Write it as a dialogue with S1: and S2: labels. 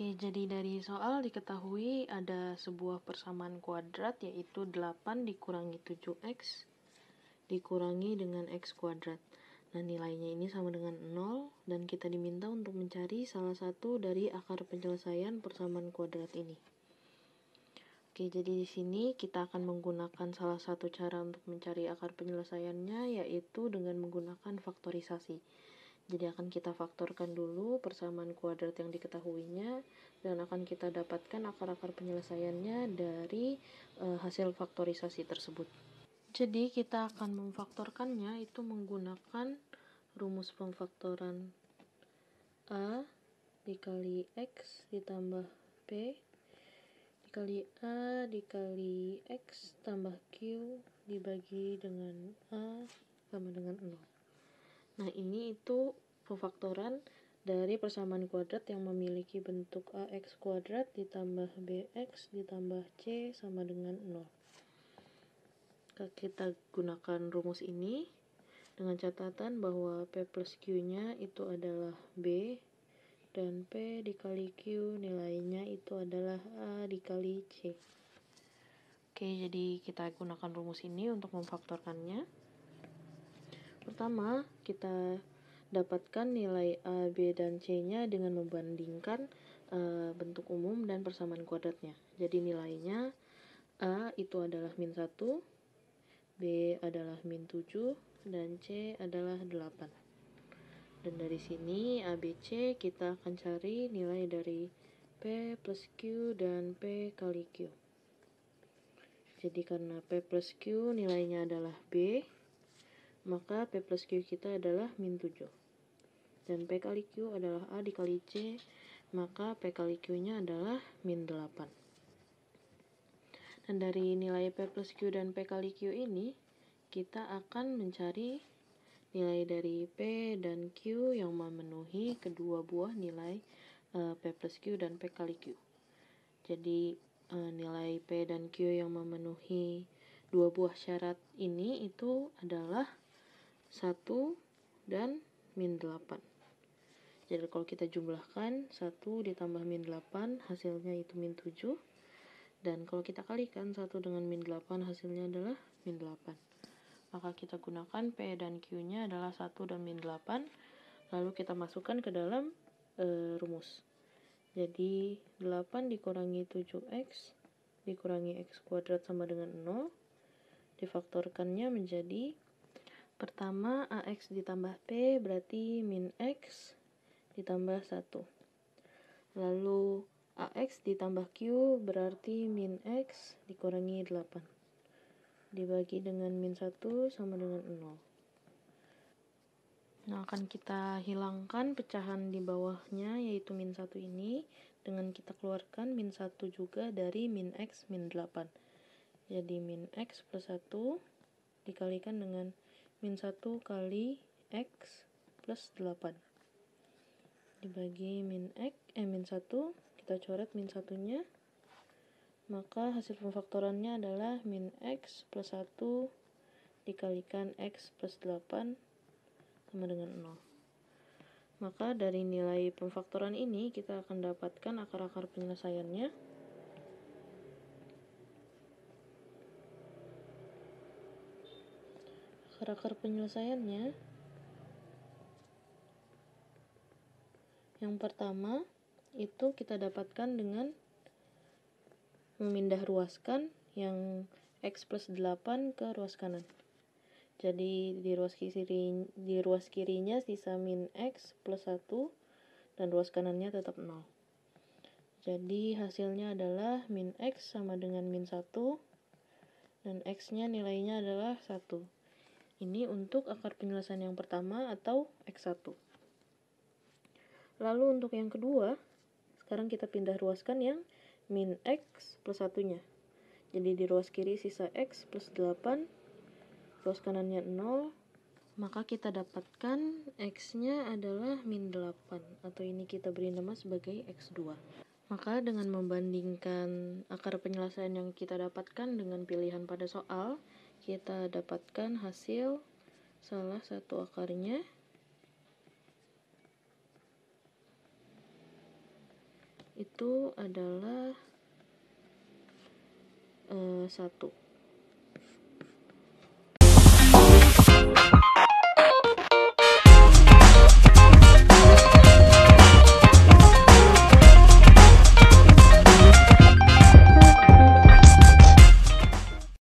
S1: Oke, jadi dari soal diketahui ada sebuah persamaan kuadrat yaitu 8 dikurangi 7x dikurangi dengan x kuadrat. Nah, nilainya ini sama dengan 0 dan kita diminta untuk mencari salah satu dari akar penyelesaian persamaan kuadrat ini. Oke, jadi di sini kita akan menggunakan salah satu cara untuk mencari akar penyelesaiannya yaitu dengan menggunakan faktorisasi. Jadi akan kita faktorkan dulu persamaan kuadrat yang diketahuinya dan akan kita dapatkan akar-akar penyelesaiannya dari e, hasil faktorisasi tersebut. Jadi kita akan memfaktorkannya itu menggunakan rumus pemfaktoran A dikali X ditambah P dikali A dikali X tambah Q dibagi dengan A sama dengan 0. Nah, ini itu pefaktoran dari persamaan kuadrat yang memiliki bentuk AX kuadrat ditambah BX ditambah C sama dengan 0. Kita gunakan rumus ini dengan catatan bahwa P plus Q-nya itu adalah B dan P dikali Q nilainya itu adalah A dikali C. Oke, jadi kita gunakan rumus ini untuk memfaktorkannya. Pertama, kita dapatkan nilai A, B, dan C-nya dengan membandingkan e, bentuk umum dan persamaan kuadratnya. Jadi nilainya A itu adalah min 1, B adalah min 7, dan C adalah 8. Dan dari sini ABC kita akan cari nilai dari P plus Q dan P kali Q. Jadi karena P plus Q nilainya adalah B, maka P plus Q kita adalah min 7. Dan P kali Q adalah A dikali C, maka P kali Q-nya adalah min 8. Dan dari nilai P plus Q dan P kali Q ini, kita akan mencari nilai dari P dan Q yang memenuhi kedua buah nilai eh, P plus Q dan P kali Q. Jadi eh, nilai P dan Q yang memenuhi dua buah syarat ini itu adalah 1 dan min 8 jadi kalau kita jumlahkan 1 ditambah min 8 hasilnya itu min 7 dan kalau kita kalikan 1 dengan min 8 hasilnya adalah min 8 maka kita gunakan P dan Q nya adalah 1 dan min 8 lalu kita masukkan ke dalam e, rumus jadi 8 dikurangi 7x dikurangi x kuadrat sama dengan 0 difaktorkannya menjadi Pertama, AX ditambah P berarti min X ditambah 1. Lalu, AX ditambah Q berarti min X dikurangi 8. Dibagi dengan min 1 sama dengan 0. Nah, akan kita hilangkan pecahan di bawahnya yaitu min 1 ini dengan kita keluarkan min 1 juga dari min X min 8. Jadi min X plus 1 dikalikan dengan min 1 kali X plus 8 dibagi min X eh min 1 kita coret min satunya maka hasil pemfaktorannya adalah min X plus 1 dikalikan X plus 8 sama dengan 0 maka dari nilai pemfaktoran ini kita akan dapatkan akar-akar penyelesaiannya karakter penyelesaiannya. Yang pertama, itu kita dapatkan dengan memindah ruaskan yang x plus 8 ke ruas kanan. Jadi di ruas kiri di ruas kirinya sisa min x plus 1 dan ruas kanannya tetap 0. Jadi hasilnya adalah min x sama dengan min 1 dan x-nya nilainya adalah 1. Ini untuk akar penyelesaian yang pertama atau X1. Lalu untuk yang kedua, sekarang kita pindah ruaskan yang min X plus satunya. Jadi di ruas kiri sisa X plus 8, ruas kanannya 0, maka kita dapatkan X-nya adalah min 8, atau ini kita beri nama sebagai X2. Maka dengan membandingkan akar penyelesaian yang kita dapatkan dengan pilihan pada soal, kita dapatkan hasil salah satu akarnya itu adalah eh, satu.